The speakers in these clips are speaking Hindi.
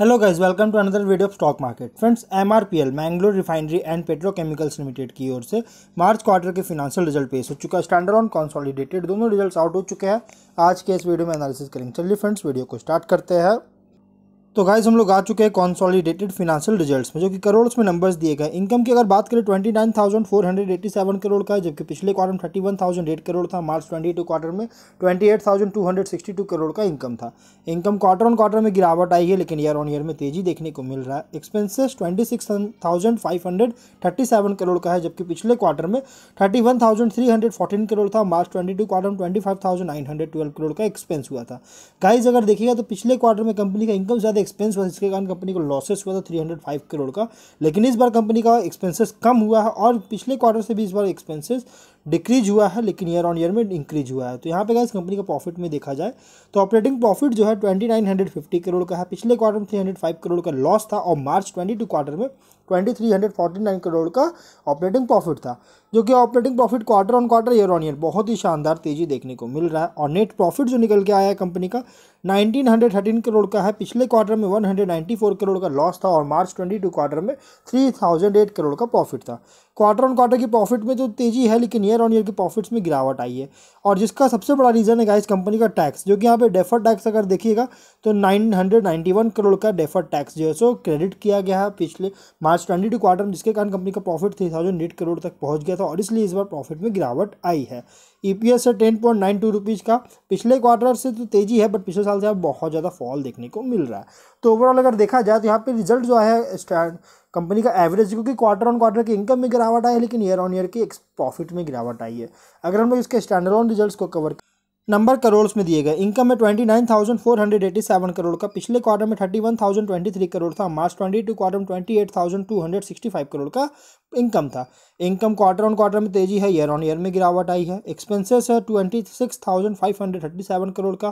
hello guys welcome to another video of stock market friends MRPL Mangalore refinery and petrochemicals limited की ओर से मार्च क्वार्टर के फिनेंशियल रिजल्ट पेश हो चुका है स्टैंडर्ड ऑन कॉन्सोलिडेटेड दोनों रिजल्ट्स आउट हो चुके हैं आज के इस वीडियो में एनालिसिस करेंगे चलिए फ्रेंड्स वीडियो को स्टार्ट करते हैं तो गाइज हम लोग आ चुके हैं कॉन्सॉलिडेटेड फिनेंशियल रिजल्ट्स में जो कि करोड़ में नंबर्स दिए गए इनकम की अगर बात करें twenty nine thousand four hundred eighty seven crore का है जबकि पिछले क्वार्टर में thirty one thousand eight crore था मार्च ट्वेंटी टू क्वार्टर में twenty eight thousand two hundred sixty two crore का इनकम था इनकम क्वार्टर ऑन क्वार्टर में गिरावट आई है लेकिन ईयर ऑन ईयर में तेजी देखने को मिल रहा है expenses twenty six thousand five hundred thirty seven crore का है जबकि पिछले क्वार्टर में thirty one thousand three hundred fourteen crore था मार्च ट्वेंटी टू क्वार्टर में twenty five thousand nine hundred twelve crore का एक्सपेंस हुआ था गाइज अगर देखिएगा तो पिछले क्वार्टर में कंपनी का इनकम ज़्यादा ज़्यादा एक्सपेंस हुआ जिसके कारण कंपनी को लॉसेस हुआ था थ्री हंड्रेड फाइव करोड़ का लेकिन इस बार कंपनी का एक्सपेंसेस कम हुआ है और पिछले क्वार्टर से भी इस बार एक्सपेंसेस डिक्रीज हुआ है लेकिन ईयर ऑन ईयर में इंक्रीज हुआ है तो यहाँ पे गाइस कंपनी का प्रॉफिट में देखा जाए तो ऑपरेटिंग प्रॉफिट जो है twenty nine hundred fifty crore का है पिछले क्वार्टर में थ्री हंड्रेड फाइव करोड़ का लॉस था और मार्च ट्वेंटी टू क्वार्टर में twenty three hundred forty nine crore का ऑपरेटिंग प्रॉफिट था जो कि operating profit quarter on quarter year on year बहुत ही शानदार तेजी देखने को मिल रहा है और नेट प्रॉफिट जो निकल के आया है कंपनी का नाइनटीन हंड्रेड थर्टीन करोड़ का है पिछले क्वार्टर में one hundred ninety four crore का लॉस था और मार्च ट्वेंटी टू क्वार्टर में थ्री थाउजेंड एट करोड़ का प्रॉफिट था क्वार्टर ऑन क्वार्टर की प्रॉफिट में तो तेजी है लेकिन ईयर ऑन ईयर की प्रॉफिट्स में गिरावट आई है और जिसका सबसे बड़ा रीज़न है गाइस कंपनी का टैक्स जो कि यहाँ पे डेफर टैक्स अगर देखिएगा तो 991 करोड़ का डेफर टैक्स जो है सो क्रेडिट किया गया है पिछले मार्च ट्वेंटी क्वार्टर में जिसके कारण कंपनी का प्रॉफिट थ्री करोड़ तक पहुँच गया था और इसलिए इस बार प्रॉफिट में गिरावट आई है ईपीएस e है ten point nine two rupees का पिछले क्वार्टर से तो तेज़ी है बट पिछले साल से अब बहुत ज़्यादा फॉल देखने को मिल रहा है तो ओवरऑल अगर देखा जाए तो यहाँ पे रिजल्ट जो है स्टैंड कंपनी का एवरेज क्योंकि क्वार्टर ऑन क्वार्टर की इनकम में गिरावट आई है लेकिन ईयर ऑन ईयर की प्रॉफिट में गिरावट आई है अगर हम लोग इसके स्टैंडर्ड ऑन रिजल्ट को कवर नंबर करोड़ में दिए गए इनकम में twenty nine thousand four hundred eighty seven crore का पिछले क्वार्टर में thirty one thousand twenty three crore था मार्च ट्वेंटी टू क्वार्टर में twenty eight thousand two hundred sixty five crore का इनकम था इनकम क्वार्टर ऑन क्वार्टर में तेजी है ईयर ऑन ईयर में गिरावट आई है एक्सपेंसेस है twenty six thousand five hundred thirty seven crore का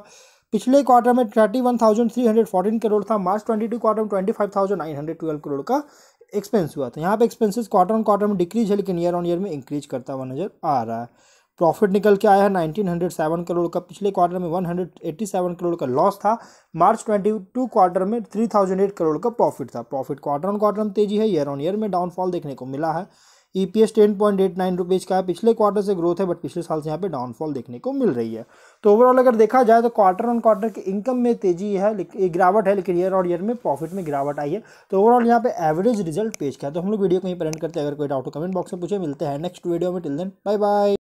पिछले क्वार्टर में thirty one thousand three hundred fourteen crore था मार्च ट्वेंटी टू क्वार्टर में twenty five thousand nine hundred twelve crore का एक्सपेंस हुआ था यहाँ पे एक्सपेंसेस क्वार्टर ऑन क्वार्टर में डिक्रीज है लेकिन ईयर ऑन ईयर में इंक्रीज करता हुआ नजर आ रहा है प्रॉफिट निकल के आया है 1907 करोड़ का पिछले क्वार्टर में 187 करोड़ का लॉस था मार्च 22 क्वार्टर में 3008 करोड़ का प्रॉफिट था प्रॉफिट क्वार्टर ऑन क्वार्टर में तेजी है ईयर ऑन ईयर में डाउनफॉल देखने को मिला है E P S ten point eight nine rupees का है पिछले क्वार्टर से ग्रोथ है बट पिछले साल से यहाँ पे डाउनफॉल देखने को मिल रही है तो ओवरऑल अगर देखा जाए तो क्वार्टर ऑन क्वार्टर की इनकम में तेजी है लेकिन गिरावट है लेकिन ईयर और ईयर में प्रॉफिट में गिरावट आई है तो ओवरऑल यहाँ पे एवरेज रिजल्ट पेश किया तो हम लोग वीडियो कहीं ही एंड करते हैं अगर कोई डाउट हो कमेंट बॉक्स में पूछे मिलते हैं नेक्स्ट वीडियो में टिल देन बाय बाय